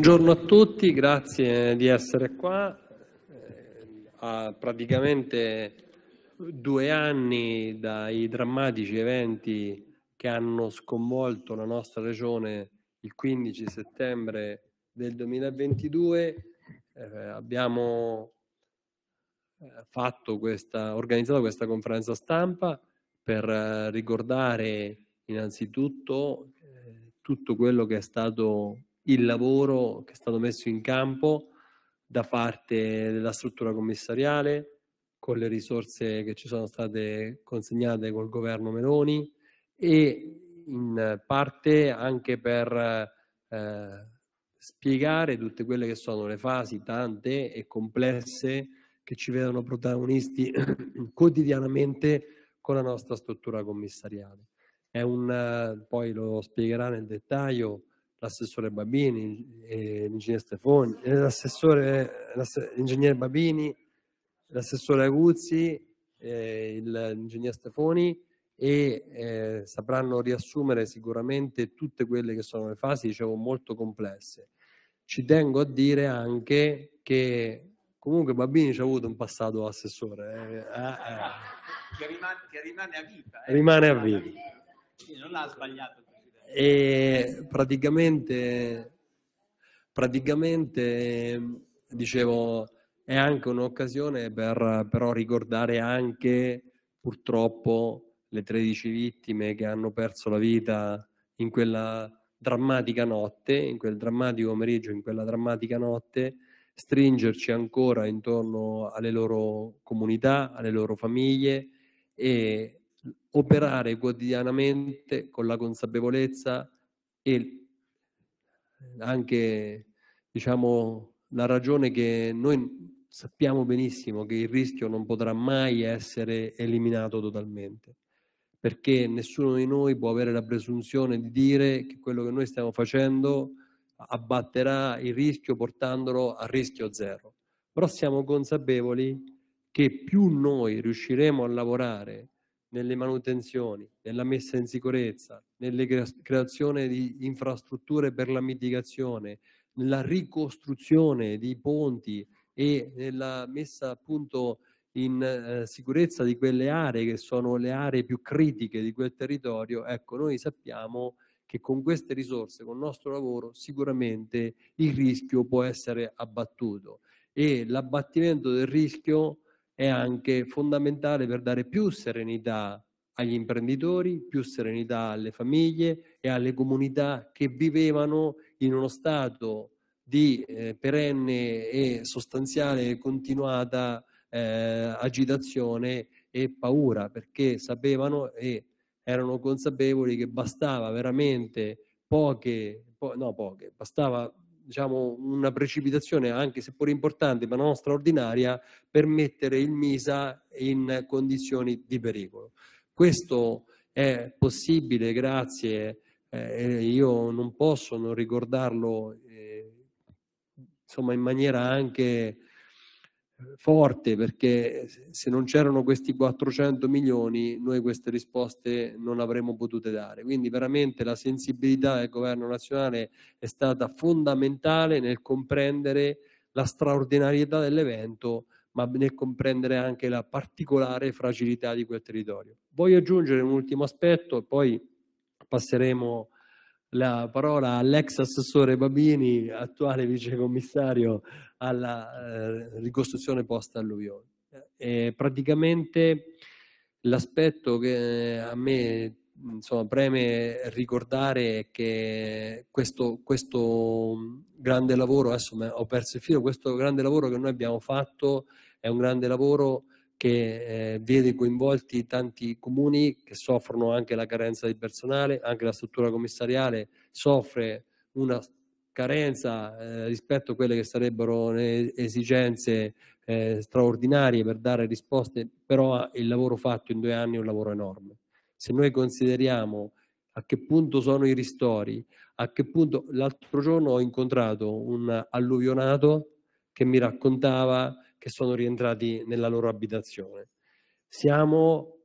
Buongiorno a tutti, grazie di essere qua. Eh, a praticamente due anni dai drammatici eventi che hanno sconvolto la nostra regione il 15 settembre del 2022, eh, abbiamo eh, questa, organizzato questa conferenza stampa per eh, ricordare innanzitutto eh, tutto quello che è stato il lavoro che è stato messo in campo da parte della struttura commissariale, con le risorse che ci sono state consegnate col governo Meloni e in parte anche per eh, spiegare tutte quelle che sono le fasi tante e complesse che ci vedono protagonisti quotidianamente con la nostra struttura commissariale. È un, poi lo spiegherà nel dettaglio, l'assessore Babini, eh, l'ingegnere Stefoni, eh, l'assessore, l'ingegnere Babini, l'assessore Aguzzi, eh, l'ingegnere Stefoni e eh, sapranno riassumere sicuramente tutte quelle che sono le fasi, dicevo, molto complesse. Ci tengo a dire anche che comunque Babini ci ha avuto un passato assessore. Eh, eh, che, rimane, che, rimane, a vita. Rimane a vita. Non l'ha sbagliato e praticamente, praticamente dicevo, è anche un'occasione per però ricordare anche purtroppo le 13 vittime che hanno perso la vita in quella drammatica notte, in quel drammatico pomeriggio, in quella drammatica notte, stringerci ancora intorno alle loro comunità, alle loro famiglie e operare quotidianamente con la consapevolezza e eh, anche diciamo, la ragione che noi sappiamo benissimo che il rischio non potrà mai essere eliminato totalmente, perché nessuno di noi può avere la presunzione di dire che quello che noi stiamo facendo abbatterà il rischio portandolo a rischio zero. Però siamo consapevoli che più noi riusciremo a lavorare nelle manutenzioni, nella messa in sicurezza, nella creazione di infrastrutture per la mitigazione, nella ricostruzione di ponti e nella messa appunto in eh, sicurezza di quelle aree che sono le aree più critiche di quel territorio, ecco, noi sappiamo che con queste risorse, con il nostro lavoro, sicuramente il rischio può essere abbattuto e l'abbattimento del rischio è anche fondamentale per dare più serenità agli imprenditori, più serenità alle famiglie e alle comunità che vivevano in uno stato di eh, perenne e sostanziale e continuata eh, agitazione e paura, perché sapevano e erano consapevoli che bastava veramente poche, po- no poche, bastava diciamo, una precipitazione, anche seppur importante, ma non straordinaria, per mettere il MISA in condizioni di pericolo. Questo è possibile grazie, eh, io non posso non ricordarlo eh, insomma, in maniera anche forte perché se non c'erano questi 400 milioni noi queste risposte non avremmo potute dare. Quindi veramente la sensibilità del governo nazionale è stata fondamentale nel comprendere la straordinarietà dell'evento ma nel comprendere anche la particolare fragilità di quel territorio. Voglio aggiungere un ultimo aspetto e poi passeremo la parola all'ex assessore Babini, attuale vicecommissario alla eh, ricostruzione post-alluvione. Eh, e praticamente l'aspetto che eh, a me insomma, preme ricordare è che questo, questo mm, grande lavoro, adesso ho perso il filo, questo grande lavoro che noi abbiamo fatto è un grande lavoro che eh, vede coinvolti tanti comuni che soffrono anche la carenza di personale, anche la struttura commissariale soffre una carenza eh, rispetto a quelle che sarebbero le esigenze eh, straordinarie per dare risposte, però il lavoro fatto in due anni è un lavoro enorme. Se noi consideriamo a che punto sono i ristori, a che punto l'altro giorno ho incontrato un alluvionato che mi raccontava che sono rientrati nella loro abitazione. Siamo,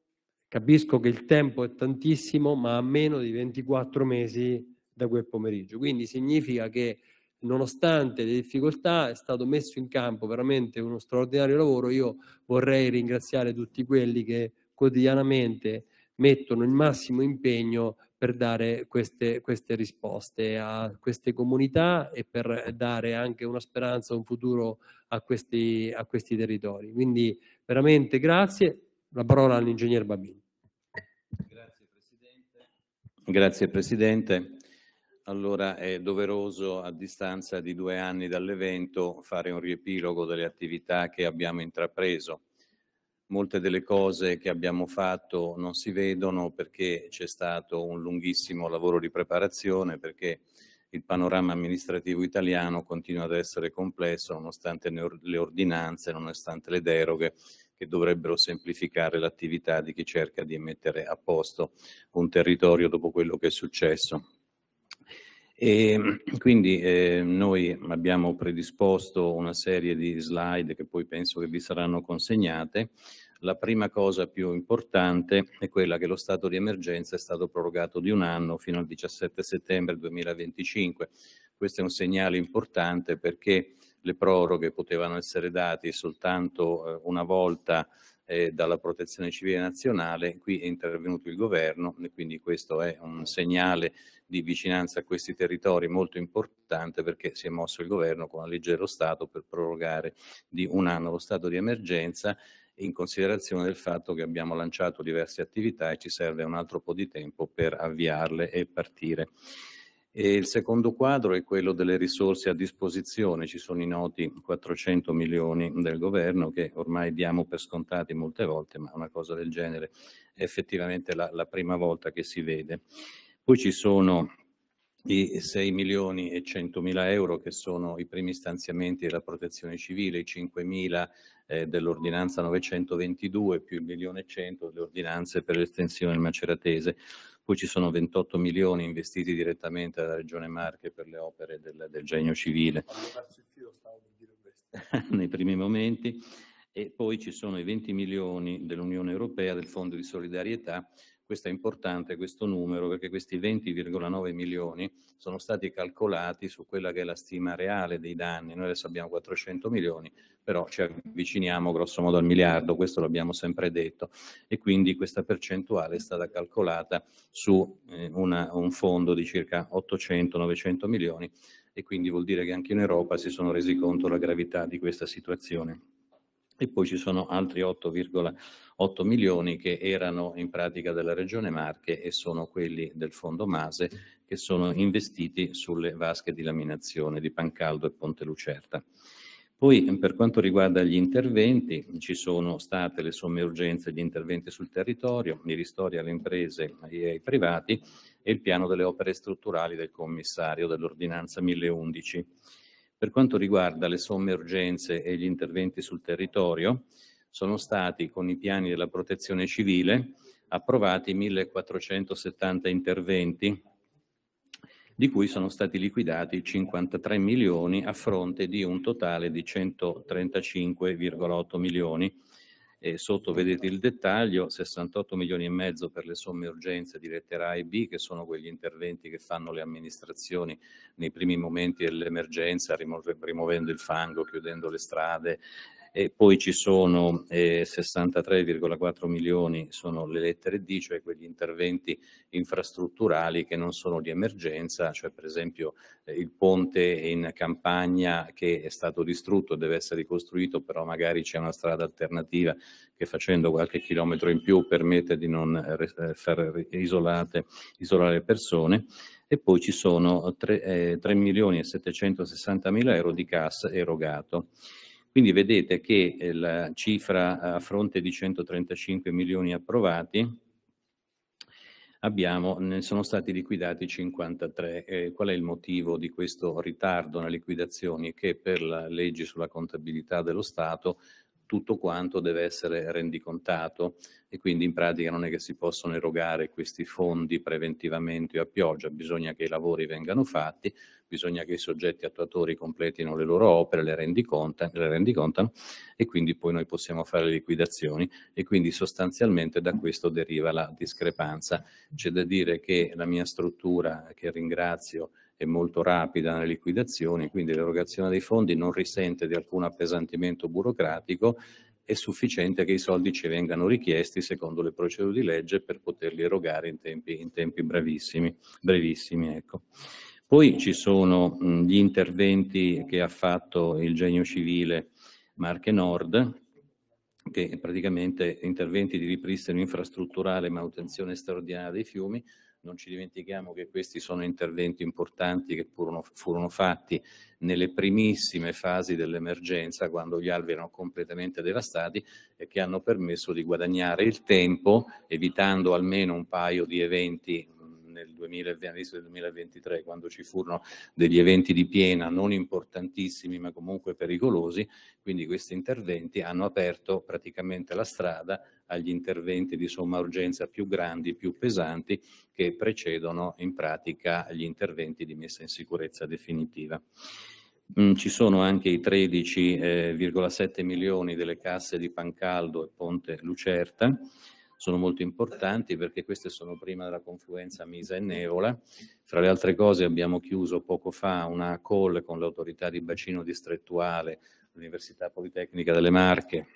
capisco che il tempo è tantissimo, ma a meno di 24 mesi da quel pomeriggio. Quindi significa che nonostante le difficoltà è stato messo in campo veramente uno straordinario lavoro. Io vorrei ringraziare tutti quelli che quotidianamente mettono il massimo impegno per dare queste, queste risposte a queste comunità e per dare anche una speranza, un futuro a questi, a questi territori. Quindi veramente grazie. La parola all'ingegner Babini. Grazie Presidente. Grazie Presidente allora è doveroso a distanza di due anni dall'evento fare un riepilogo delle attività che abbiamo intrapreso. Molte delle cose che abbiamo fatto non si vedono perché c'è stato un lunghissimo lavoro di preparazione, perché il panorama amministrativo italiano continua ad essere complesso nonostante le ordinanze, nonostante le deroghe che dovrebbero semplificare l'attività di chi cerca di mettere a posto un territorio dopo quello che è successo. E ehm, quindi eh, noi abbiamo predisposto una serie di slide che poi penso che vi saranno consegnate. La prima cosa più importante è quella che lo stato di emergenza è stato prorogato di un anno fino al 17 settembre 2025. Questo è un segnale importante perché le proroghe potevano essere date soltanto eh, una volta eh, dalla protezione civile nazionale, qui è intervenuto il governo e quindi questo è un segnale di vicinanza a questi territori molto importante perché si è mosso il governo con la legge dello Stato per prorogare di un anno lo stato di emergenza in considerazione del fatto che abbiamo lanciato diverse attività e ci serve un altro po' di tempo per avviarle e partire. E il secondo quadro è quello delle risorse a disposizione, ci sono i noti 400 milioni del governo che ormai diamo per scontati molte volte, ma una cosa del genere è effettivamente la, la prima volta che si vede. Poi ci sono i 6 milioni e 100 mila euro che sono i primi stanziamenti della protezione civile, i 5 mila eh, dell'ordinanza 922 più il milione e 100 delle ordinanze per l'estensione del maceratese. Poi ci sono 28 milioni investiti direttamente dalla Regione Marche per le opere del, del genio civile. Nei primi momenti. E poi ci sono i 20 milioni dell'Unione Europea del Fondo di Solidarietà questo è importante, questo numero, perché questi 20,9 milioni sono stati calcolati su quella che è la stima reale dei danni. Noi adesso abbiamo 400 milioni, però ci avviciniamo grossomodo al miliardo, questo l'abbiamo sempre detto, e quindi questa percentuale è stata calcolata su eh, una, un fondo di circa 800-900 milioni e quindi vuol dire che anche in Europa si sono resi conto della gravità di questa situazione e poi ci sono altri 8,8 milioni che erano in pratica della Regione Marche e sono quelli del Fondo Mase che sono investiti sulle vasche di laminazione di Pancaldo e Ponte Lucerta. Poi per quanto riguarda gli interventi, ci sono state le somme urgenze, di interventi sul territorio, i ristori alle imprese e ai privati e il piano delle opere strutturali del commissario dell'ordinanza 1011. Per quanto riguarda le somme urgenze e gli interventi sul territorio, sono stati con i piani della protezione civile approvati 1470 interventi, di cui sono stati liquidati 53 milioni a fronte di un totale di 135,8 milioni e sotto vedete il dettaglio, 68 milioni e mezzo per le somme urgenze di lettera A e B, che sono quegli interventi che fanno le amministrazioni nei primi momenti dell'emergenza, rimuovendo il fango, chiudendo le strade, e poi ci sono eh, 63,4 milioni sono le lettere D, cioè quegli interventi infrastrutturali che non sono di emergenza, cioè per esempio eh, il ponte in campagna che è stato distrutto, deve essere ricostruito, però magari c'è una strada alternativa che facendo qualche chilometro in più permette di non eh, eh far isolate, isolare le persone e poi ci sono 3, eh, 3 milioni e 760 mila euro di CAS erogato. Quindi vedete che eh, la cifra a fronte di 135 milioni approvati abbiamo, ne sono stati liquidati 53. Eh, qual è il motivo di questo ritardo nelle liquidazioni? Che per la legge sulla contabilità dello Stato tutto quanto deve essere rendicontato e quindi in pratica non è che si possono erogare questi fondi preventivamente o a pioggia, bisogna che i lavori vengano fatti, bisogna che i soggetti attuatori completino le loro opere, le, rendiconta, le rendicontano e quindi poi noi possiamo fare le liquidazioni e quindi sostanzialmente da questo deriva la discrepanza. C'è da dire che la mia struttura, che ringrazio, è molto rapida nelle liquidazioni, quindi l'erogazione dei fondi non risente di alcun appesantimento burocratico, è sufficiente che i soldi ci vengano richiesti secondo le procedure di legge per poterli erogare in tempi, in tempi brevissimi. brevissimi ecco. Poi ci sono gli interventi che ha fatto il genio civile Marche Nord, che praticamente interventi di ripristino infrastrutturale e manutenzione straordinaria dei fiumi, non ci dimentichiamo che questi sono interventi importanti che furono, furono fatti nelle primissime fasi dell'emergenza, quando gli alberi erano completamente devastati e che hanno permesso di guadagnare il tempo, evitando almeno un paio di eventi nel 2020, del 2023, quando ci furono degli eventi di piena non importantissimi ma comunque pericolosi, quindi questi interventi hanno aperto praticamente la strada agli interventi di somma urgenza più grandi, più pesanti, che precedono in pratica gli interventi di messa in sicurezza definitiva. Mm, ci sono anche i 13,7 eh, milioni delle casse di Pancaldo e Ponte Lucerta, sono molto importanti perché queste sono prima della confluenza Misa e Nevola. Fra le altre cose abbiamo chiuso poco fa una call con l'autorità di bacino distrettuale, l'Università Politecnica delle Marche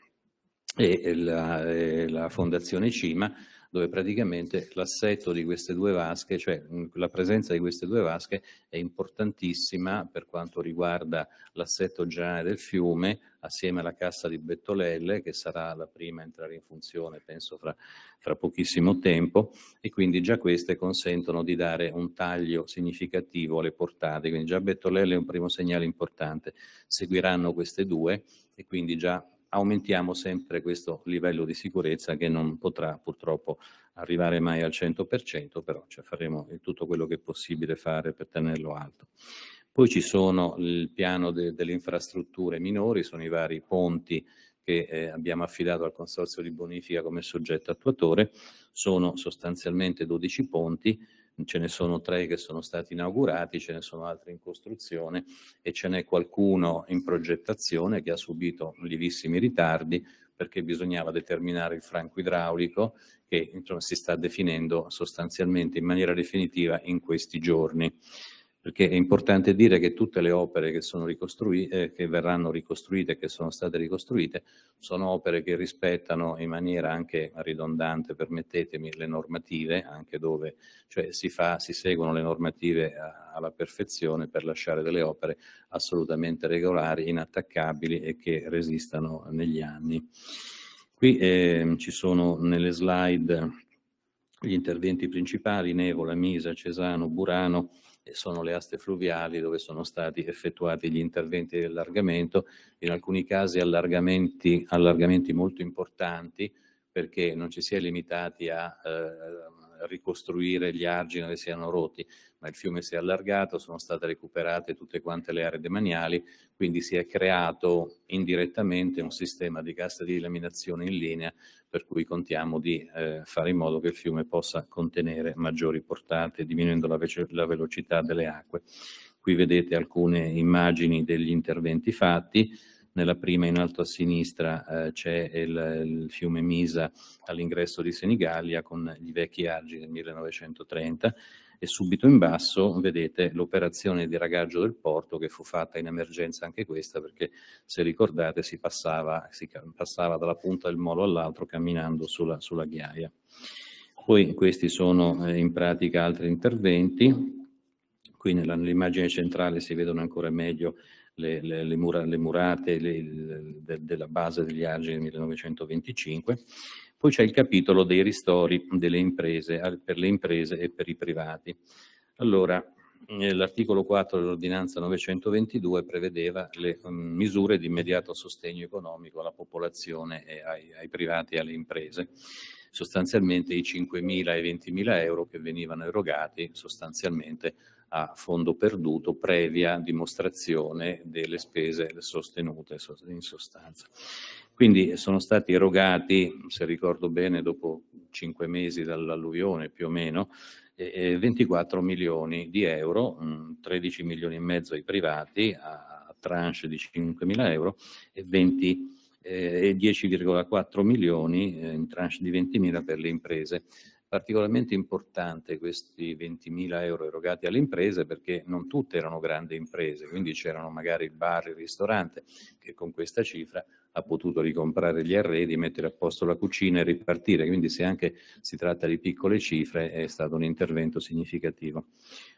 e la, e la Fondazione CIMA dove praticamente l'assetto di queste due vasche, cioè la presenza di queste due vasche è importantissima per quanto riguarda l'assetto generale del fiume, assieme alla cassa di Bettolelle, che sarà la prima a entrare in funzione, penso, fra, fra pochissimo tempo, e quindi già queste consentono di dare un taglio significativo alle portate, quindi già Bettolelle è un primo segnale importante, seguiranno queste due e quindi già aumentiamo sempre questo livello di sicurezza che non potrà purtroppo arrivare mai al 100%, però cioè, faremo tutto quello che è possibile fare per tenerlo alto. Poi ci sono il piano de, delle infrastrutture minori, sono i vari ponti che eh, abbiamo affidato al Consorzio di Bonifica come soggetto attuatore, sono sostanzialmente 12 ponti ce ne sono tre che sono stati inaugurati, ce ne sono altri in costruzione e ce n'è qualcuno in progettazione che ha subito lievissimi ritardi perché bisognava determinare il franco idraulico che insomma, si sta definendo sostanzialmente in maniera definitiva in questi giorni perché è importante dire che tutte le opere che, sono ricostruite, eh, che verranno ricostruite, che sono state ricostruite, sono opere che rispettano in maniera anche ridondante, permettetemi, le normative, anche dove cioè, si, fa, si seguono le normative alla perfezione per lasciare delle opere assolutamente regolari, inattaccabili e che resistano negli anni. Qui eh, ci sono nelle slide gli interventi principali, Nevola, Misa, Cesano, Burano, sono le aste fluviali dove sono stati effettuati gli interventi di allargamento, in alcuni casi allargamenti, allargamenti molto importanti perché non ci si è limitati a eh, ricostruire gli argini che siano rotti, ma il fiume si è allargato, sono state recuperate tutte quante le aree demaniali, quindi si è creato indirettamente un sistema di cassa di laminazione in linea per cui contiamo di eh, fare in modo che il fiume possa contenere maggiori portate, diminuendo la, ve la velocità delle acque. Qui vedete alcune immagini degli interventi fatti, nella prima in alto a sinistra eh, c'è il, il, fiume Misa all'ingresso di Senigallia con i vecchi argini del 1930 e subito in basso vedete l'operazione di ragaggio del porto che fu fatta in emergenza anche questa perché se ricordate si passava, si passava dalla punta del molo all'altro camminando sulla, sulla ghiaia. Poi questi sono eh, in pratica altri interventi, qui nell'immagine centrale si vedono ancora meglio le, le, le, mura, le murate della base degli argini del 1925 poi c'è il capitolo dei ristori delle imprese, per le imprese e per i privati. Allora, eh, l'articolo 4 dell'ordinanza 922 prevedeva le mm, misure di immediato sostegno economico alla popolazione e ai, ai privati e alle imprese sostanzialmente i 5.000 e 20.000 euro che venivano erogati sostanzialmente a fondo perduto previa dimostrazione delle spese sostenute in sostanza. Quindi sono stati erogati, se ricordo bene, dopo cinque mesi dall'alluvione più o meno, 24 milioni di euro, 13 mm, milioni e mezzo ai privati a tranche di 5 mila euro e 20 eh, e 10,4 milioni eh, in tranche di 20 mila per le imprese particolarmente importante questi 20.000 euro erogati alle imprese perché non tutte erano grandi imprese, quindi c'erano magari il bar, il ristorante che con questa cifra ha potuto ricomprare gli arredi, mettere a posto la cucina e ripartire, quindi se anche si tratta di piccole cifre è stato un intervento significativo.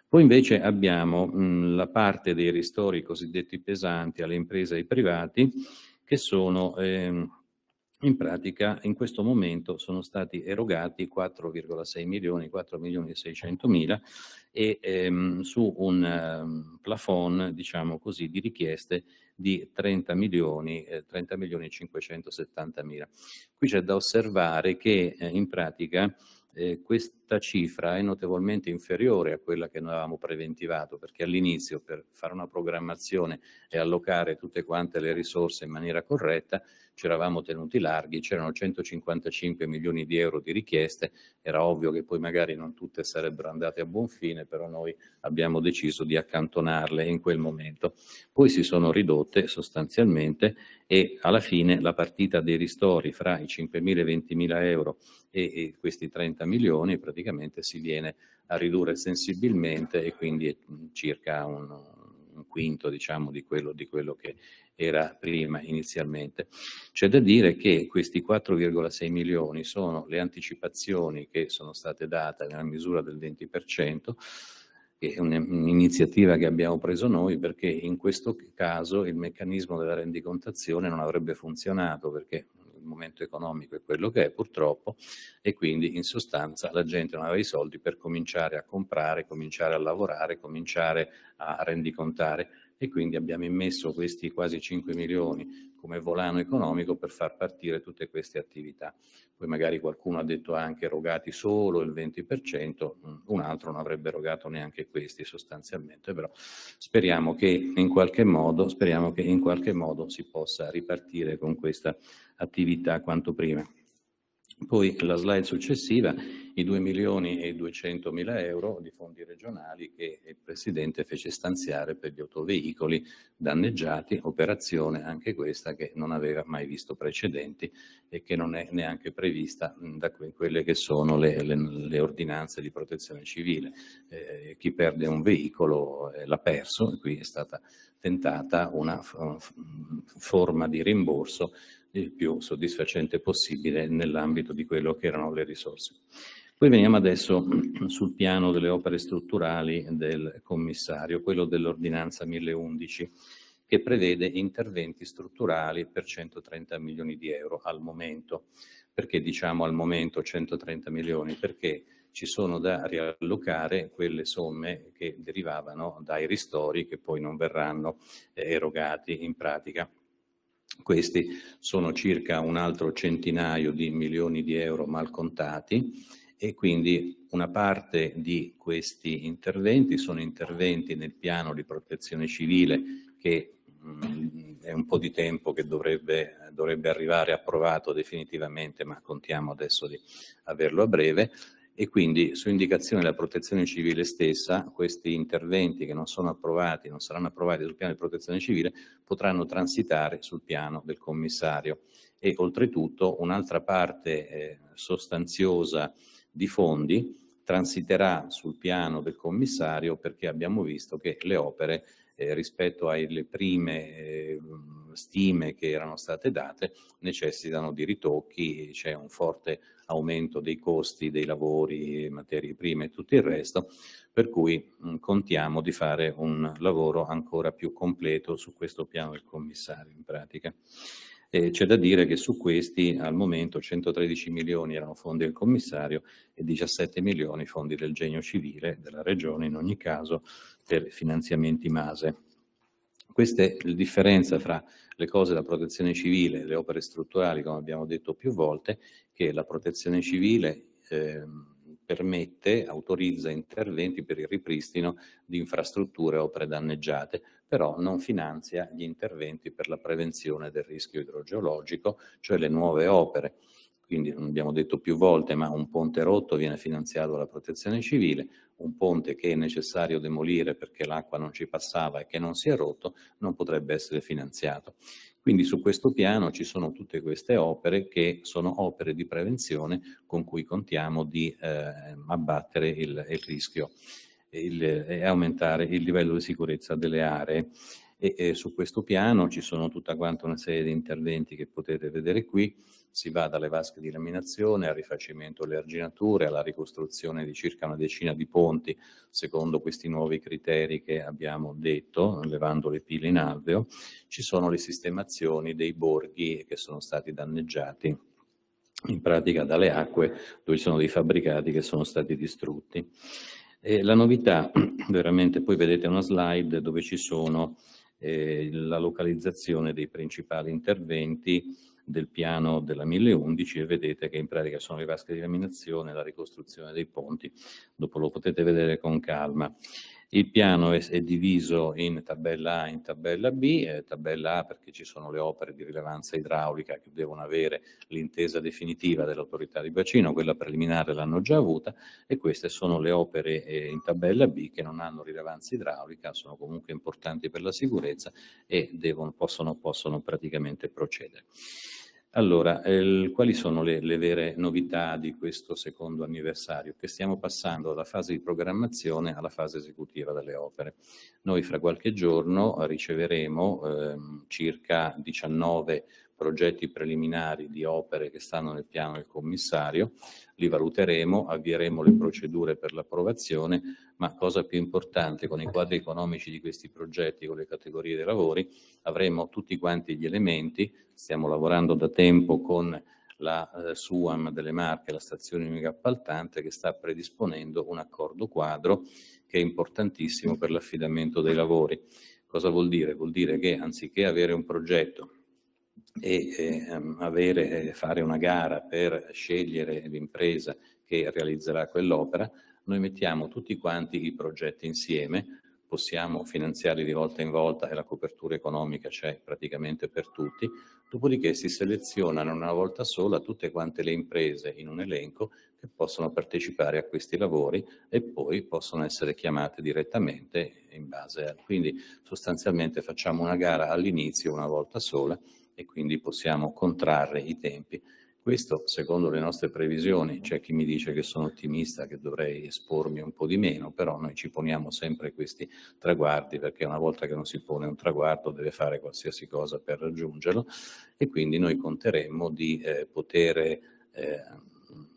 Poi invece abbiamo mh, la parte dei ristori cosiddetti pesanti alle imprese e ai privati che sono... Ehm, in pratica in questo momento sono stati erogati 4,6 milioni, 4 milioni e 600 mila e ehm, su un ehm, plafond, diciamo così, di richieste di 30 milioni, eh, 30 milioni e 570 mila. Qui c'è da osservare che eh, in pratica eh, quest, questa cifra è notevolmente inferiore a quella che noi avevamo preventivato, perché all'inizio per fare una programmazione e allocare tutte quante le risorse in maniera corretta ci eravamo tenuti larghi, c'erano 155 milioni di euro di richieste, era ovvio che poi magari non tutte sarebbero andate a buon fine, però noi abbiamo deciso di accantonarle in quel momento. Poi si sono ridotte sostanzialmente e alla fine la partita dei ristori fra i 5.000 e i 20.000 euro e, e questi 30 milioni praticamente praticamente si viene a ridurre sensibilmente e quindi mm, circa un, un quinto diciamo, di, quello, di quello che era prima inizialmente. C'è da dire che questi 4,6 milioni sono le anticipazioni che sono state date nella misura del 20%, che è un'iniziativa che abbiamo preso noi perché in questo caso il meccanismo della rendicontazione non avrebbe funzionato perché il momento economico è quello che è purtroppo e quindi in sostanza la gente non aveva i soldi per cominciare a comprare, cominciare a lavorare, cominciare a rendicontare e quindi abbiamo immesso questi quasi 5 milioni come volano economico per far partire tutte queste attività. Poi magari qualcuno ha detto ah, anche erogati solo il 20%, mm, un altro non avrebbe erogato neanche questi sostanzialmente, però speriamo che in qualche modo, speriamo che in qualche modo si possa ripartire con questa attività quanto prima. Poi la slide successiva, i 2 milioni e 200 mila euro di fondi regionali che il Presidente fece stanziare per gli autoveicoli danneggiati, operazione anche questa che non aveva mai visto precedenti e che non è neanche prevista da quelle che sono le, le, le ordinanze di protezione civile. Eh, chi perde un veicolo eh, l'ha perso, e qui è stata tentata una forma di rimborso il più soddisfacente possibile nell'ambito di quello che erano le risorse. Poi veniamo adesso sul piano delle opere strutturali del commissario, quello dell'ordinanza 1011, che prevede interventi strutturali per 130 milioni di euro al momento. Perché diciamo al momento 130 milioni? Perché ci sono da riallocare quelle somme che derivavano dai ristori che poi non verranno eh, erogati in pratica. Questi sono circa un altro centinaio di milioni di euro mal contati e quindi una parte di questi interventi sono interventi nel piano di protezione civile che mh, mm, è un po' di tempo che dovrebbe, dovrebbe, arrivare approvato definitivamente, ma contiamo adesso di averlo a breve, e quindi su indicazione della protezione civile stessa questi interventi che non sono approvati, non saranno approvati sul piano di protezione civile, potranno transitare sul piano del commissario. E oltretutto un'altra parte eh, sostanziosa di fondi transiterà sul piano del commissario perché abbiamo visto che le opere eh, rispetto alle prime eh, stime che erano state date necessitano di ritocchi, c'è un forte aumento dei costi dei lavori, materie prime e tutto il resto, per cui mh, contiamo di fare un lavoro ancora più completo su questo piano del commissario in pratica. E c'è da dire che su questi al momento 113 milioni erano fondi del commissario e 17 milioni fondi del genio civile della regione in ogni caso per finanziamenti MASE. Questa è la differenza fra le cose della protezione civile, e le opere strutturali, come abbiamo detto più volte, che la protezione civile eh, permette, autorizza interventi per il ripristino di infrastrutture e opere danneggiate, però non finanzia gli interventi per la prevenzione del rischio idrogeologico, cioè le nuove opere. Quindi abbiamo detto più volte, ma un ponte rotto viene finanziato dalla protezione civile, un ponte che è necessario demolire perché l'acqua non ci passava e che non si è rotto non potrebbe essere finanziato. Quindi su questo piano ci sono tutte queste opere che sono opere di prevenzione con cui contiamo di eh, abbattere il, il rischio il, e aumentare il livello di sicurezza delle aree. E, e su questo piano ci sono tutta quanta una serie di interventi che potete vedere qui si va dalle vasche di laminazione al rifacimento delle arginature, alla ricostruzione di circa una decina di ponti, secondo questi nuovi criteri che abbiamo detto, levando le pile in alveo. Ci sono le sistemazioni dei borghi che sono stati danneggiati in pratica dalle acque dove ci sono dei fabbricati che sono stati distrutti. E la novità, veramente, poi vedete una slide dove ci sono eh, la localizzazione dei principali interventi del piano della 1011 e vedete che in pratica sono le vasche di laminazione, la ricostruzione dei ponti, dopo lo potete vedere con calma. Il piano è, è diviso in tabella A e in tabella B, eh, tabella A perché ci sono le opere di rilevanza idraulica che devono avere l'intesa definitiva dell'autorità di bacino, quella preliminare l'hanno già avuta e queste sono le opere eh, in tabella B che non hanno rilevanza idraulica, sono comunque importanti per la sicurezza e devono, possono, possono praticamente procedere. Allora, eh, quali sono le, le, vere novità di questo secondo anniversario? Che stiamo passando dalla fase di programmazione alla fase esecutiva delle opere. Noi fra qualche giorno riceveremo eh, circa 19 progetti preliminari di opere che stanno nel piano del commissario, li valuteremo, avvieremo le procedure per l'approvazione, ma cosa più importante, con i quadri economici di questi progetti, con le categorie dei lavori, avremo tutti quanti gli elementi, stiamo lavorando da tempo con la eh, SUAM delle Marche, la stazione unica appaltante, che sta predisponendo un accordo quadro che è importantissimo per l'affidamento dei lavori. Cosa vuol dire? Vuol dire che anziché avere un progetto e ehm, eh, avere, fare una gara per scegliere l'impresa che realizzerà quell'opera, noi mettiamo tutti quanti i progetti insieme, possiamo finanziarli di volta in volta e la copertura economica c'è praticamente per tutti, dopodiché si selezionano una volta sola tutte quante le imprese in un elenco che possono partecipare a questi lavori e poi possono essere chiamate direttamente in base a... Quindi sostanzialmente facciamo una gara all'inizio una volta sola e quindi possiamo contrarre i tempi. Questo secondo le nostre previsioni, c'è chi mi dice che sono ottimista, che dovrei espormi un po' di meno, però noi ci poniamo sempre questi traguardi perché una volta che non si pone un traguardo deve fare qualsiasi cosa per raggiungerlo e quindi noi conteremmo di eh, poter eh,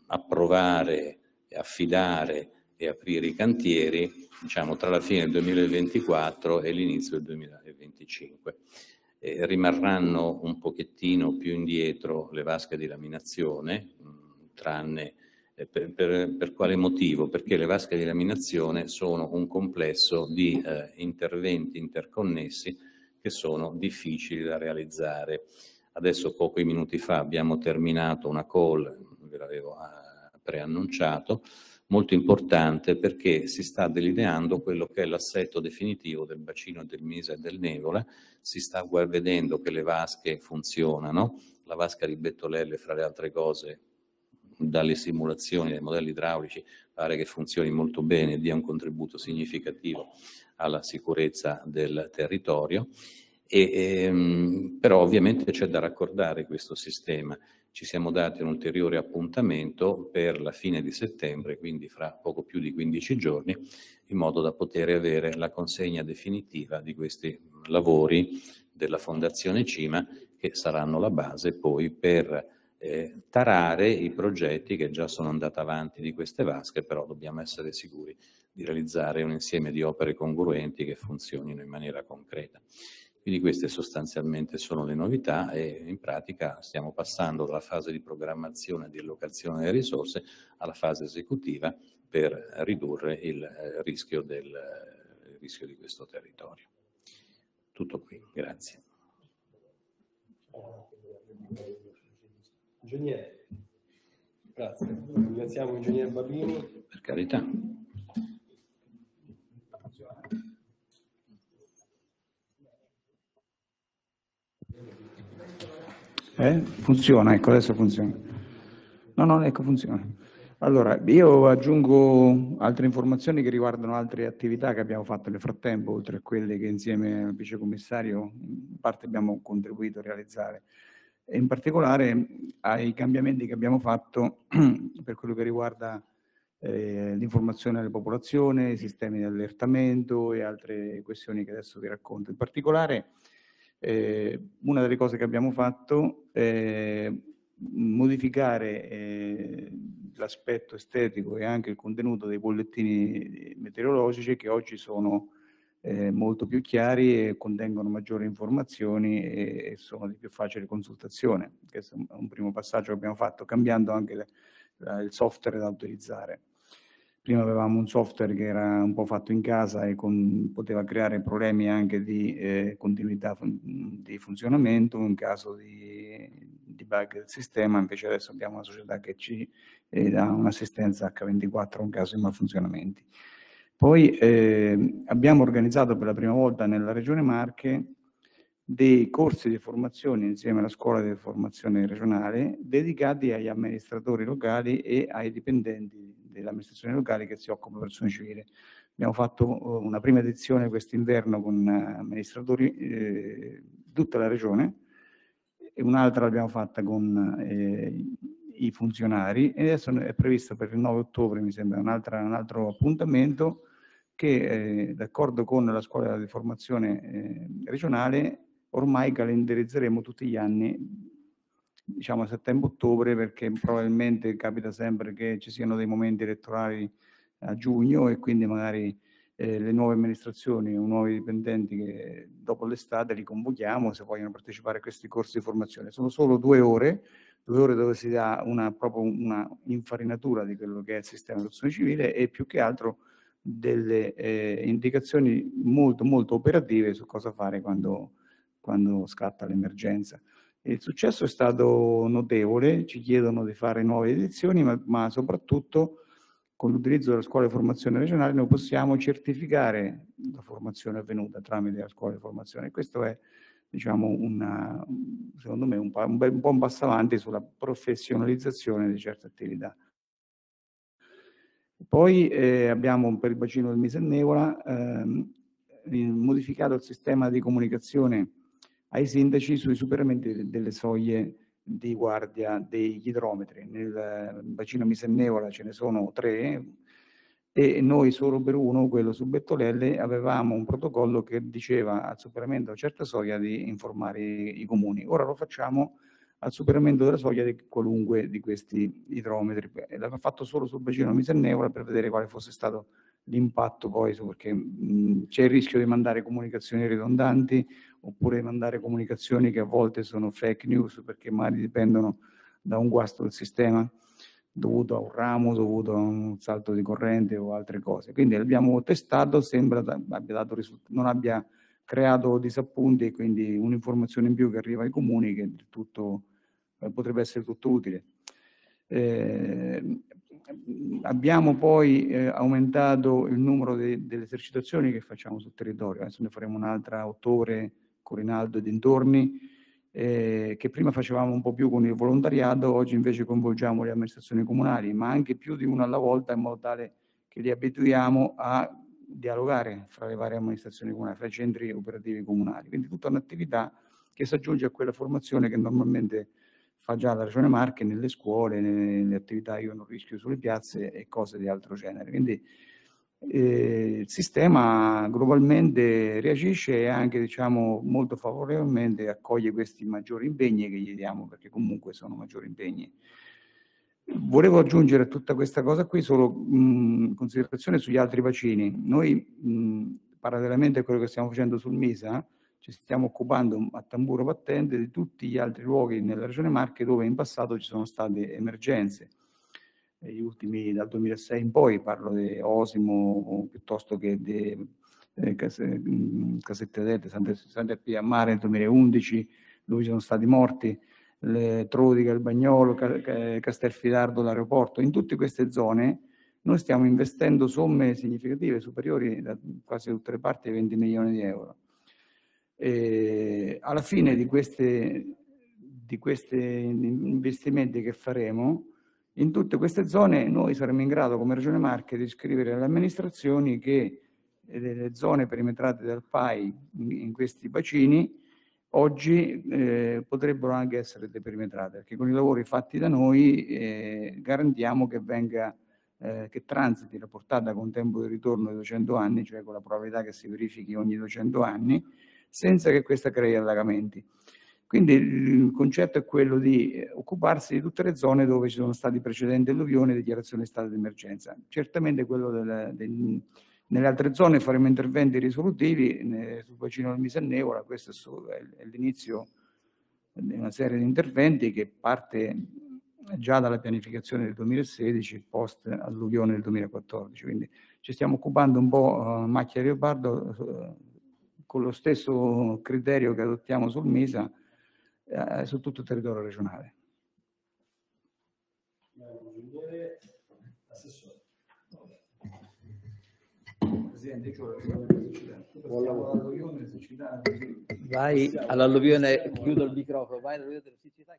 approvare, affidare e aprire i cantieri diciamo, tra la fine del 2024 e l'inizio del 2025 eh, rimarranno un pochettino più indietro le vasche di laminazione, mh, tranne eh, per, per, per, quale motivo? Perché le vasche di laminazione sono un complesso di eh, interventi interconnessi che sono difficili da realizzare. Adesso pochi minuti fa abbiamo terminato una call, ve l'avevo eh, preannunciato, molto importante perché si sta delineando quello che è l'assetto definitivo del bacino del Misa e del Nevola, si sta vedendo che le vasche funzionano, la vasca di Bettolelle fra le altre cose dalle simulazioni, dei modelli idraulici pare che funzioni molto bene e dia un contributo significativo alla sicurezza del territorio, e, ehm, però ovviamente c'è da raccordare questo sistema ci siamo dati un ulteriore appuntamento per la fine di settembre, quindi fra poco più di 15 giorni, in modo da poter avere la consegna definitiva di questi lavori della Fondazione Cima che saranno la base poi per eh, tarare i progetti che già sono andati avanti di queste vasche, però dobbiamo essere sicuri di realizzare un insieme di opere congruenti che funzionino in maniera concreta. Quindi queste sostanzialmente sono le novità e in pratica stiamo passando dalla fase di programmazione e di allocazione delle risorse alla fase esecutiva per ridurre il eh, rischio, del, il eh, rischio di questo territorio. Tutto qui, grazie. Ingegnere, grazie. Ringraziamo l'ingegnere Babini. Per carità. Eh? Funziona, ecco, adesso funziona. No, no, ecco, funziona. Allora, io aggiungo altre informazioni che riguardano altre attività che abbiamo fatto nel frattempo, oltre a quelle che insieme al vicecommissario in parte abbiamo contribuito a realizzare. E in particolare ai cambiamenti che abbiamo fatto per quello che riguarda eh, l'informazione alla popolazione, i sistemi di allertamento e altre questioni che adesso vi racconto. In particolare eh, una delle cose che abbiamo fatto è modificare eh, l'aspetto estetico e anche il contenuto dei bollettini eh, meteorologici che oggi sono eh, molto più chiari e contengono maggiori informazioni e, e, sono di più facile consultazione. Questo è un primo passaggio che abbiamo fatto, cambiando anche le, la, il software da utilizzare prima avevamo un software che era un po' fatto in casa e con, poteva creare problemi anche di eh, continuità fun- di funzionamento in caso di, di, bug del sistema, invece adesso abbiamo una società che ci eh, dà un'assistenza H24 in caso di malfunzionamenti. Poi eh, abbiamo organizzato per la prima volta nella regione Marche dei corsi di formazione insieme alla scuola di formazione regionale dedicati agli amministratori locali e ai dipendenti delle amministrazioni locali che si occupa di protezione civile. Abbiamo fatto uh, una prima edizione quest'inverno con uh, amministratori eh, di tutta la regione e un'altra l'abbiamo fatta con eh, i funzionari e adesso è previsto per il 9 ottobre, mi sembra, un, altro, un altro appuntamento che eh, d'accordo con la scuola di formazione eh, regionale ormai calendarizzeremo tutti gli anni diciamo settembre-ottobre perché probabilmente capita sempre che ci siano dei momenti elettorali a giugno e quindi magari eh, le nuove amministrazioni o nuovi dipendenti che dopo l'estate li convochiamo se vogliono partecipare a questi corsi di formazione. Sono solo due ore, due ore dove si dà una, proprio una infarinatura di quello che è il sistema di protezione civile e più che altro delle eh, indicazioni molto molto operative su cosa fare quando, quando scatta l'emergenza. Il successo è stato notevole, ci chiedono di fare nuove edizioni, ma, ma soprattutto con l'utilizzo della scuola di formazione regionale noi possiamo certificare la formazione avvenuta tramite la scuola di formazione. Questo è, diciamo, una, secondo me, un, un, un buon passo avanti sulla professionalizzazione di certe attività. Poi eh, abbiamo per il bacino del Misernevola ehm, modificato il sistema di comunicazione ai sindaci sui superamenti delle soglie di guardia degli idrometri. Nel bacino Misennevola ce ne sono tre e noi solo per uno, quello su Bettolelle, avevamo un protocollo che diceva al superamento di una certa soglia di informare i comuni. Ora lo facciamo al superamento della soglia di qualunque di questi idrometri. L'aveva fatto solo sul bacino Misennevola per vedere quale fosse stato l'impatto poi, perché c'è il rischio di mandare comunicazioni ridondanti oppure mandare comunicazioni che a volte sono fake news perché magari dipendono da un guasto del sistema dovuto a un ramo, dovuto a un salto di corrente o altre cose. Quindi l'abbiamo testato, sembra abbia dato risult- non abbia creato disappunti e quindi un'informazione in più che arriva ai comuni che tutto, eh, potrebbe essere tutto utile. Eh, abbiamo poi eh, aumentato il numero de- delle esercitazioni che facciamo sul territorio, adesso ne faremo un'altra a ottobre Corinaldo e dintorni, eh, che prima facevamo un po' più con il volontariato, oggi invece coinvolgiamo le amministrazioni comunali, ma anche più di una alla volta in modo tale che li abituiamo a dialogare fra le varie amministrazioni comunali, fra i centri operativi comunali. Quindi tutta un'attività che si aggiunge a quella formazione che normalmente fa già la Regione Marche nelle scuole, nelle attività Io non rischio sulle piazze e cose di altro genere. Quindi eh, il sistema globalmente reagisce e anche diciamo, molto favorevolmente accoglie questi maggiori impegni che gli diamo, perché comunque sono maggiori impegni. Volevo aggiungere a tutta questa cosa qui solo mh, considerazione sugli altri vaccini. Noi, mh, parallelamente a quello che stiamo facendo sul MISA, ci stiamo occupando a tamburo battente di tutti gli altri luoghi nella regione Marche dove in passato ci sono state emergenze gli ultimi dal 2006 in poi, parlo di Osimo piuttosto che di eh, mm, Casette Dette, Santa Pia a Mare nel 2011, dove ci sono stati morti, le, Trodica, il Castelfidardo, l'aeroporto. In tutte queste zone noi stiamo investendo somme significative, superiori da quasi tutte le parti ai 20 milioni di euro. E alla fine di, di questi investimenti che faremo, in tutte queste zone noi saremmo in grado come Regione Marche di scrivere alle amministrazioni che eh, le zone perimetrate dal PAI in questi bacini oggi eh, potrebbero anche essere deperimetrate, perché con i lavori fatti da noi eh, garantiamo che venga eh, che transiti la portata con tempo di ritorno di 200 anni, cioè con la probabilità che si verifichi ogni 200 anni, senza che questa crei allagamenti. Quindi il concetto è quello di eh, occuparsi di tutte le zone dove ci sono stati precedenti alluvioni e dichiarazioni di stato di emergenza. Certamente quello del, del, nelle altre zone faremo interventi risolutivi sul bacino del Misennevola, questo è, solo, è l'inizio di una serie di interventi che parte già dalla pianificazione del 2016 post alluvione del 2014. Quindi ci stiamo occupando un po' uh, macchia leopardo eh, con lo stesso criterio che adottiamo sul MISA eh, su tutto il territorio regionale. Vai all'alluvione, chiudo il microfono, vai all'alluvione della siccità.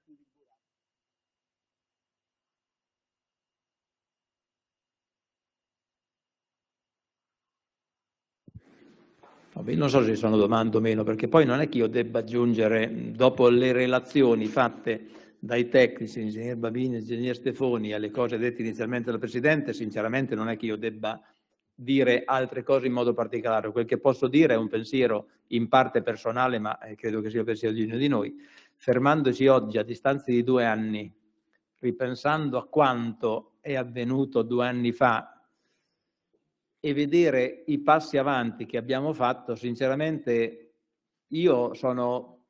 Non so se sono domande o meno, perché poi non è che io debba aggiungere, dopo le relazioni fatte dai tecnici, ingegner Babini, ingegner Stefoni, alle cose dette inizialmente dal Presidente, sinceramente non è che io debba dire altre cose in modo particolare. Quel che posso dire è un pensiero in parte personale, ma eh, credo che sia il pensiero di ognuno di noi. Fermandoci oggi a distanza di due anni, ripensando a quanto è avvenuto due anni fa e vedere i passi avanti che abbiamo fatto, sinceramente io sono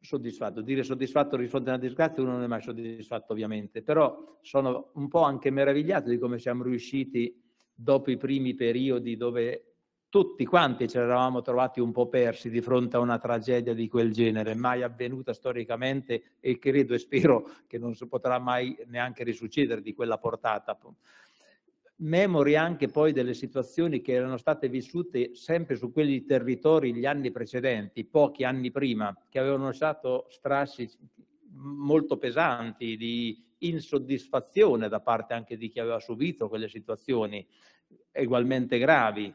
soddisfatto. Dire soddisfatto di fronte a una disgrazia uno non è mai soddisfatto ovviamente, però sono un po' anche meravigliato di come siamo riusciti dopo i primi periodi dove tutti quanti ci eravamo trovati un po' persi di fronte a una tragedia di quel genere, mai avvenuta storicamente e credo e spero che non si potrà mai neanche risuccedere di quella portata. Appunto memori anche poi delle situazioni che erano state vissute sempre su quei territori gli anni precedenti, pochi anni prima, che avevano lasciato strassi molto pesanti di insoddisfazione da parte anche di chi aveva subito quelle situazioni ugualmente gravi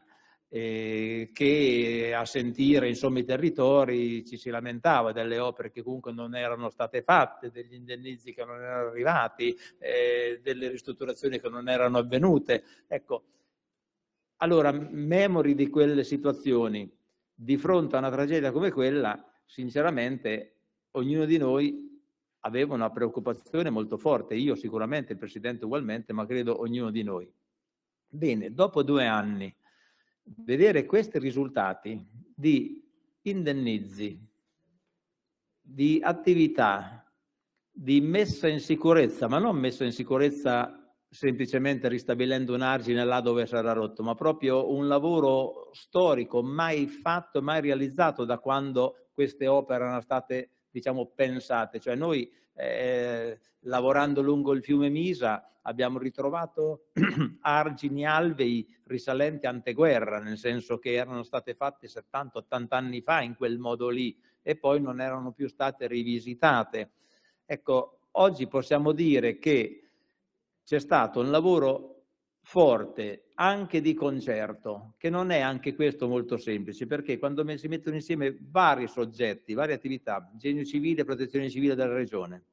eh, che a sentire insomma, i territori ci si lamentava delle opere che comunque non erano state fatte, degli indennizi che non erano arrivati, eh, delle ristrutturazioni che non erano avvenute. Ecco, allora, memori di quelle situazioni, di fronte a una tragedia come quella, sinceramente ognuno di noi aveva una preoccupazione molto forte, io sicuramente, il Presidente ugualmente, ma credo ognuno di noi. Bene, dopo due anni vedere questi risultati di indennizi, di attività, di messa in sicurezza, ma non messa in sicurezza semplicemente ristabilendo un argine là dove sarà rotto, ma proprio un lavoro storico mai fatto, mai realizzato da quando queste opere erano state diciamo, pensate. Cioè noi eh, lavorando lungo il fiume Misa abbiamo ritrovato argini alvei risalenti anteguerra, nel senso che erano state fatte 70-80 anni fa in quel modo lì e poi non erano più state rivisitate. Ecco, oggi possiamo dire che c'è stato un lavoro forte anche di concerto, che non è anche questo molto semplice, perché quando si mettono insieme vari soggetti, varie attività, genio civile, protezione civile della regione,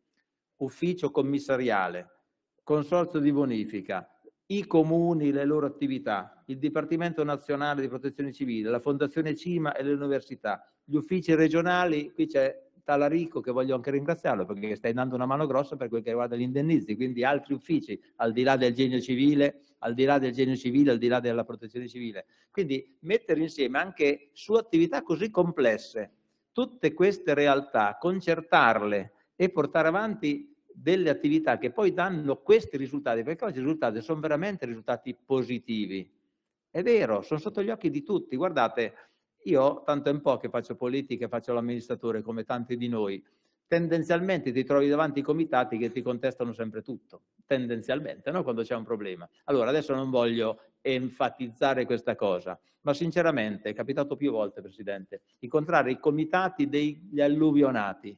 ufficio commissariale, Consorzio di bonifica, i comuni, le loro attività, il Dipartimento Nazionale di Protezione Civile, la Fondazione Cima e le università, gli uffici regionali, qui c'è Talarico che voglio anche ringraziarlo perché stai dando una mano grossa per quel che riguarda gli indennizi, quindi altri uffici al di là del genio civile, al di là del genio civile, al di là della protezione civile. Quindi mettere insieme anche su attività così complesse tutte queste realtà, concertarle e portare avanti delle attività che poi danno questi risultati, perché oggi i risultati sono veramente risultati positivi. È vero, sono sotto gli occhi di tutti. Guardate, io tanto è un po' che faccio politica, faccio l'amministratore come tanti di noi, tendenzialmente ti trovi davanti i comitati che ti contestano sempre tutto, tendenzialmente, no? quando c'è un problema. Allora, adesso non voglio enfatizzare questa cosa, ma sinceramente è capitato più volte, Presidente, incontrare i comitati degli alluvionati,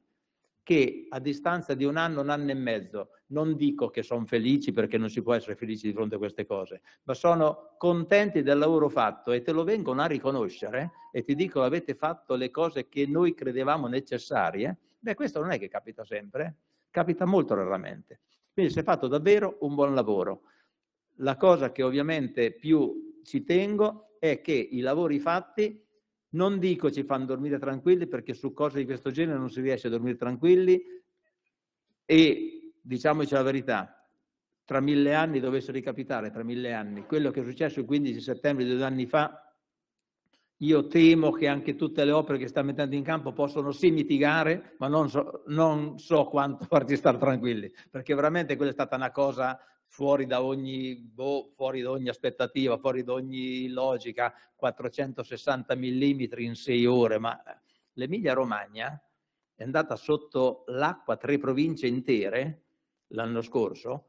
che a distanza di un anno, un anno e mezzo, non dico che sono felici perché non si può essere felici di fronte a queste cose, ma sono contenti del lavoro fatto e te lo vengono a riconoscere e ti dicono avete fatto le cose che noi credevamo necessarie, beh questo non è che capita sempre, capita molto raramente. Quindi si è fatto davvero un buon lavoro. La cosa che ovviamente più ci tengo è che i lavori fatti non dico ci fanno dormire tranquilli perché su cose di questo genere non si riesce a dormire tranquilli e diciamoci la verità, tra mille anni dovesse ricapitare, tra mille anni, quello che è successo il 15 settembre di due anni fa, io temo che anche tutte le opere che sta mettendo in campo possono sì mitigare, ma non so, non so quanto farci stare tranquilli, perché veramente quella è stata una cosa fuori da ogni, boh, fuori da ogni aspettativa, fuori da ogni logica, 460 mm in sei ore, ma eh, l'Emilia Romagna è andata sotto l'acqua tre province intere l'anno scorso,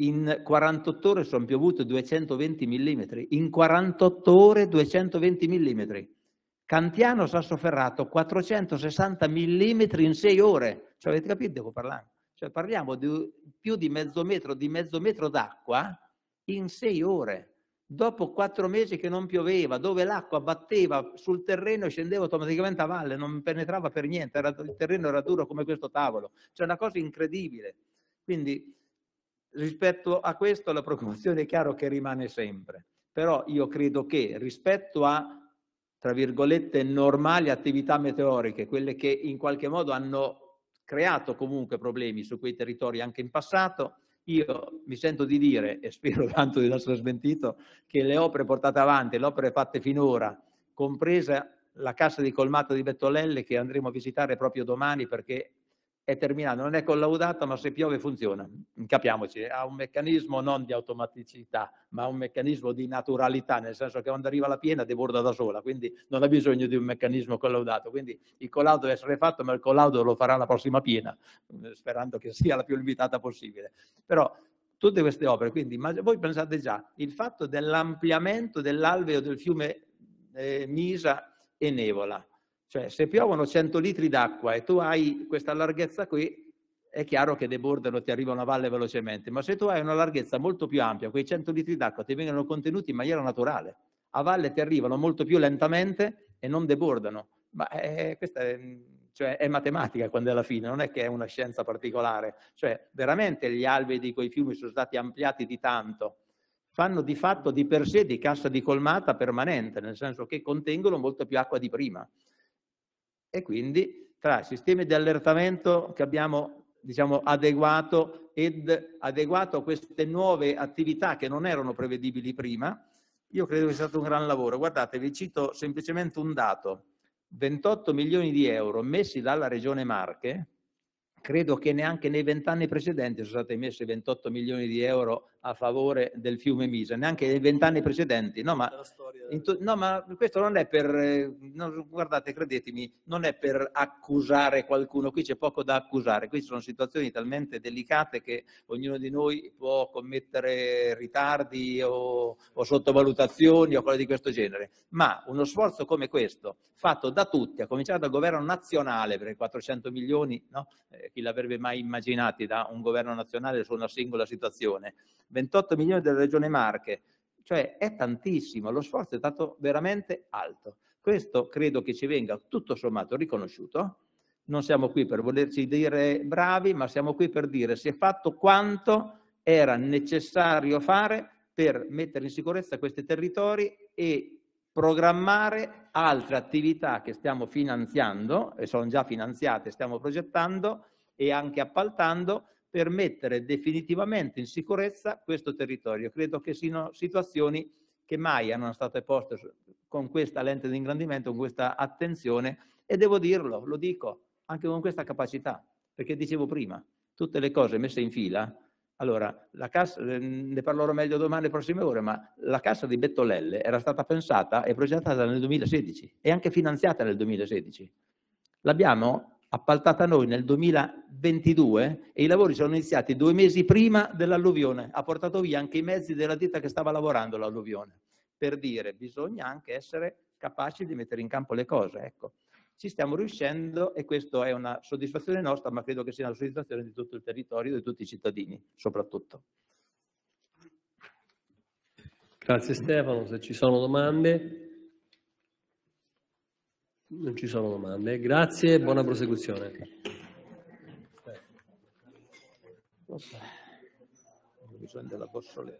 in 48 ore sono piovute 220 mm, in 48 ore 220 mm. Cantiano Sassoferrato 460 mm in 6 ore, Ci avete capito devo parlare? Cioè parliamo di più di mezzo metro, di mezzo metro d'acqua in sei ore. Dopo quattro mesi che non pioveva, dove l'acqua batteva sul terreno e scendeva automaticamente a valle, non penetrava per niente, era, il terreno era duro come questo tavolo. Cioè una cosa incredibile. Quindi rispetto a questo la preoccupazione è chiaro che rimane sempre. Però io credo che rispetto a tra virgolette normali attività meteoriche, quelle che in qualche modo hanno creato comunque problemi su quei territori anche in passato. Io mi sento di dire, e spero tanto di non essere smentito, che le opere portate avanti, le opere fatte finora, compresa la cassa di colmata di Bettolelle che andremo a visitare proprio domani perché è terminata, non è collaudato, ma se piove funziona. Capiamoci, ha un meccanismo non di automaticità, ma un meccanismo di naturalità, nel senso che quando arriva la piena deborda da sola, quindi non ha bisogno di un meccanismo collaudato. Quindi il collaudo deve essere fatto, ma il collaudo lo farà la prossima piena, eh, sperando che sia la più limitata possibile. Però tutte queste opere, quindi voi pensate già, il fatto dell'ampliamento dell'alveo del fiume eh, Misa e Nevola, cioè, se piovono 100 litri d'acqua e tu hai questa larghezza qui, è chiaro che debordano, ti arrivano a valle velocemente, ma se tu hai una larghezza molto più ampia, quei 100 litri d'acqua ti vengono contenuti in maniera naturale. A valle ti arrivano molto più lentamente e non debordano. Ma è, eh, eh, questa è, mm, cioè, è matematica quando è alla fine, non è che è una scienza particolare. Cioè, veramente gli alvei di quei fiumi sono stati ampliati di tanto, fanno di fatto di per sé di cassa di colmata permanente, nel senso che contengono molto più acqua di prima. E quindi tra sistemi di allertamento che abbiamo diciamo, adeguato ed adeguato a queste nuove attività che non erano prevedibili prima, io credo che sia stato un gran lavoro. Guardate, vi cito semplicemente un dato. 28 milioni di euro messi dalla Regione Marche, credo che neanche nei vent'anni precedenti sono stati messi 28 milioni di euro a favore del fiume Misa, neanche nei vent'anni precedenti. No ma, to- no ma, questo non è per, eh, non, guardate, credetemi, non è per accusare qualcuno, qui c'è poco da accusare, qui sono situazioni talmente delicate che ognuno di noi può commettere ritardi o, o sottovalutazioni o cose di questo genere, ma uno sforzo come questo, fatto da tutti, a cominciare dal governo nazionale, perché 400 milioni, no? eh, chi l'avrebbe mai immaginato da un governo nazionale su una singola situazione, 28 milioni della regione Marche, cioè è tantissimo, lo sforzo è stato veramente alto. Questo credo che ci venga tutto sommato riconosciuto. Non siamo qui per volerci dire bravi, ma siamo qui per dire si è fatto quanto era necessario fare per mettere in sicurezza questi territori e programmare altre attività che stiamo finanziando e sono già finanziate, stiamo progettando e anche appaltando per mettere definitivamente in sicurezza questo territorio. Credo che siano situazioni che mai hanno state poste con questa lente di ingrandimento, con questa attenzione e devo dirlo, lo dico, anche con questa capacità, perché dicevo prima, tutte le cose messe in fila, allora, la cassa, ne parlerò meglio domani, le prossime ore, ma la cassa di Bettolelle era stata pensata e progettata nel 2016 e anche finanziata nel 2016. L'abbiamo appaltata a noi nel 2022 e i lavori sono iniziati due mesi prima dell'alluvione. Ha portato via anche i mezzi della ditta che stava lavorando l'alluvione. Per dire, bisogna anche essere capaci di mettere in campo le cose. Ecco. Ci stiamo riuscendo e questa è una soddisfazione nostra, ma credo che sia una soddisfazione di tutto il territorio e di tutti i cittadini, soprattutto. Grazie Stefano, se ci sono domande. Non ci sono domande. Grazie e buona prosecuzione. Aspetta. Bisogna della borsoletta.